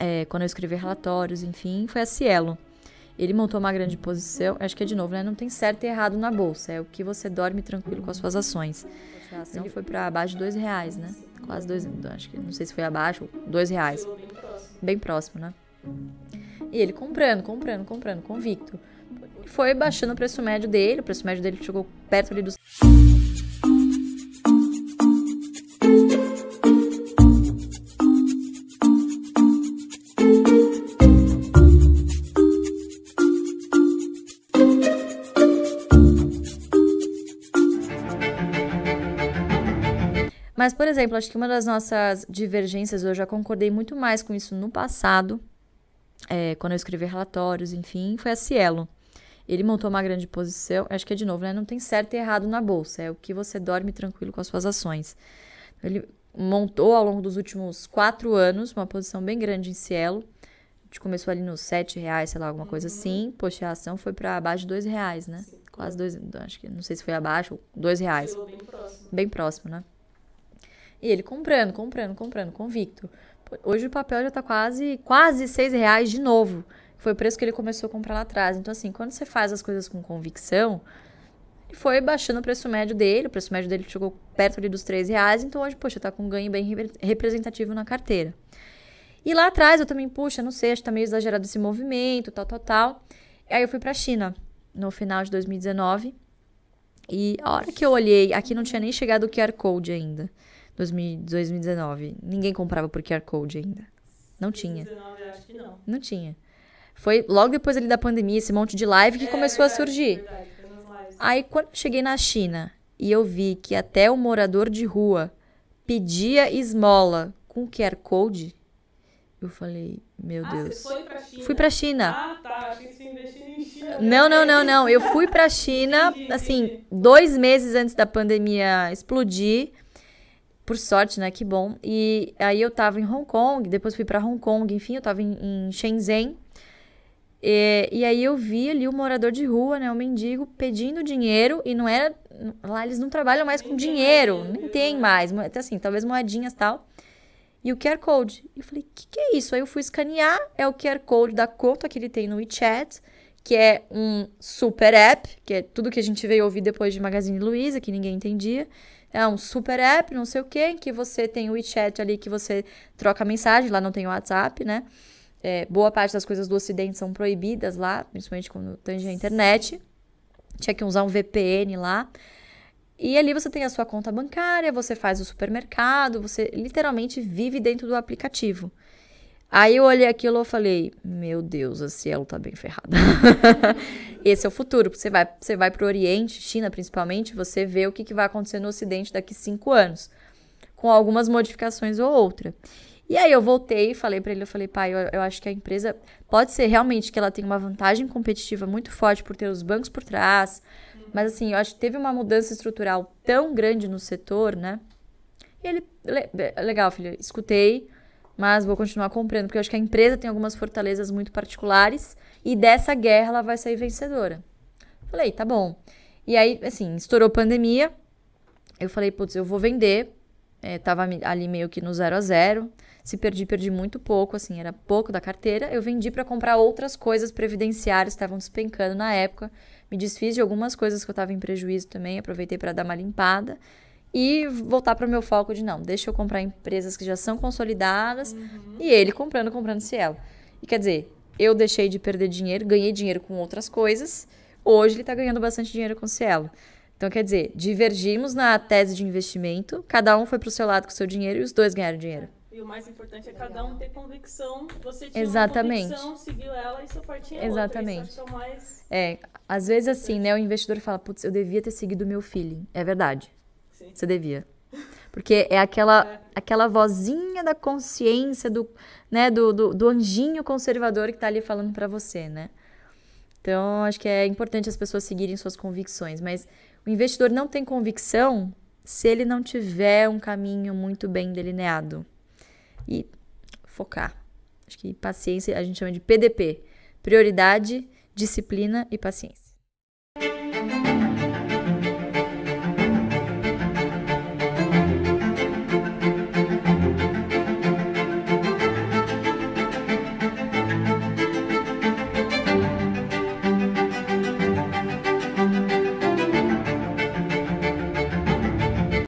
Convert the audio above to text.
é, quando eu escrevi relatórios, enfim, foi a Cielo. Ele montou uma grande posição, acho que é de novo, né? Não tem certo e errado na bolsa, é o que você dorme tranquilo com as suas ações. A ação então, foi para abaixo de dois reais, né? Quase dois, acho que não sei se foi abaixo, dois reais, bem próximo, né? E ele comprando, comprando, comprando, convicto. Foi baixando o preço médio dele, o preço médio dele chegou perto ali dos Mas, por exemplo, acho que uma das nossas divergências, eu já concordei muito mais com isso no passado, é, quando eu escrevi relatórios, enfim, foi a Cielo. Ele montou uma grande posição, acho que é de novo, né? Não tem certo e errado na bolsa, é o que você dorme tranquilo com as suas ações. Ele montou ao longo dos últimos quatro anos uma posição bem grande em Cielo. A gente começou ali nos sete reais, sei lá, alguma coisa uhum. assim. Poxa, a ação foi para abaixo de dois reais, né? Sim. Quase dois, acho que não sei se foi abaixo, dois reais. Bem próximo. bem próximo, né? E ele comprando, comprando, comprando, convicto. Hoje o papel já tá quase, quase seis reais de novo. Foi o preço que ele começou a comprar lá atrás. Então, assim, quando você faz as coisas com convicção, ele foi baixando o preço médio dele. O preço médio dele chegou perto ali dos três reais. Então, hoje, poxa, tá com um ganho bem representativo na carteira. E lá atrás eu também, puxa, não sei, acho que tá meio exagerado esse movimento, tal, tal, tal. Aí eu fui pra China no final de 2019. E a hora que eu olhei, aqui não tinha nem chegado o QR Code ainda. 2019. Ninguém comprava por QR Code ainda. Não tinha. 2019, acho que não. Não tinha. Foi logo depois ali da pandemia, esse monte de live que é, começou verdade, a surgir. Verdade, Aí quando eu cheguei na China e eu vi que até o morador de rua pedia esmola com QR Code, eu falei, meu ah, Deus. Você foi pra China? Fui pra China. Ah, tá. em China. Não, não, não, não. Eu fui pra China, entendi, assim, entendi. dois meses antes da pandemia explodir. Por sorte, né? Que bom. E aí eu tava em Hong Kong, depois fui para Hong Kong, enfim, eu tava em, em Shenzhen. E, e, aí eu vi ali o um morador de rua, né? Um mendigo pedindo dinheiro e não era. Lá eles não trabalham mais com dinheiro, nem né? tem mais. Até assim, talvez moedinhas tal. E o QR Code. Eu falei, o que, que é isso? Aí eu fui escanear, é o QR Code da conta que ele tem no WeChat que é um super app, que é tudo que a gente veio ouvir depois de Magazine Luiza, que ninguém entendia. É um super app, não sei o quê, em que você tem o WeChat ali que você troca mensagem, lá não tem o WhatsApp, né? É, boa parte das coisas do Ocidente são proibidas lá, principalmente quando tange a internet. Tinha que usar um VPN lá. E ali você tem a sua conta bancária, você faz o supermercado, você literalmente vive dentro do aplicativo. Aí eu olhei aquilo e falei, meu Deus, a Cielo tá bem ferrada. Esse é o futuro, porque você vai, você vai pro Oriente, China principalmente, você vê o que, que vai acontecer no Ocidente daqui cinco anos, com algumas modificações ou outra. E aí eu voltei e falei para ele, eu falei, pai, eu, eu, acho que a empresa pode ser realmente que ela tem uma vantagem competitiva muito forte por ter os bancos por trás, mas assim, eu acho que teve uma mudança estrutural tão grande no setor, né? E ele, legal, filho, escutei, mas vou continuar comprando, porque eu acho que a empresa tem algumas fortalezas muito particulares e dessa guerra ela vai sair vencedora. Falei, tá bom. E aí, assim, estourou pandemia, eu falei, putz, eu vou vender, é, tava ali meio que no zero a zero, se perdi, perdi muito pouco, assim, era pouco da carteira, eu vendi para comprar outras coisas previdenciárias, estavam despencando na época, me desfiz de algumas coisas que eu estava em prejuízo também, aproveitei para dar uma limpada, e voltar para o meu foco de não, deixa eu comprar empresas que já são consolidadas uhum. e ele comprando, comprando Cielo. E quer dizer, eu deixei de perder dinheiro, ganhei dinheiro com outras coisas, hoje ele está ganhando bastante dinheiro com Cielo. Então, quer dizer, divergimos na tese de investimento, cada um foi para o seu lado com o seu dinheiro e os dois ganharam dinheiro. E o mais importante é cada um ter convicção. Você tinha Exatamente. convicção, seguiu ela e sua partinha Exatamente. Outra, é, é mais... é, às vezes assim, né, o investidor fala, putz, eu devia ter seguido o meu feeling. É verdade. Você devia. Porque é aquela, é. aquela vozinha da consciência, do, né, do, do, do anjinho conservador que está ali falando para você, né? Então, acho que é importante as pessoas seguirem suas convicções, mas o investidor não tem convicção se ele não tiver um caminho muito bem delineado. E focar. Acho que paciência a gente chama de PDP: prioridade, disciplina e paciência.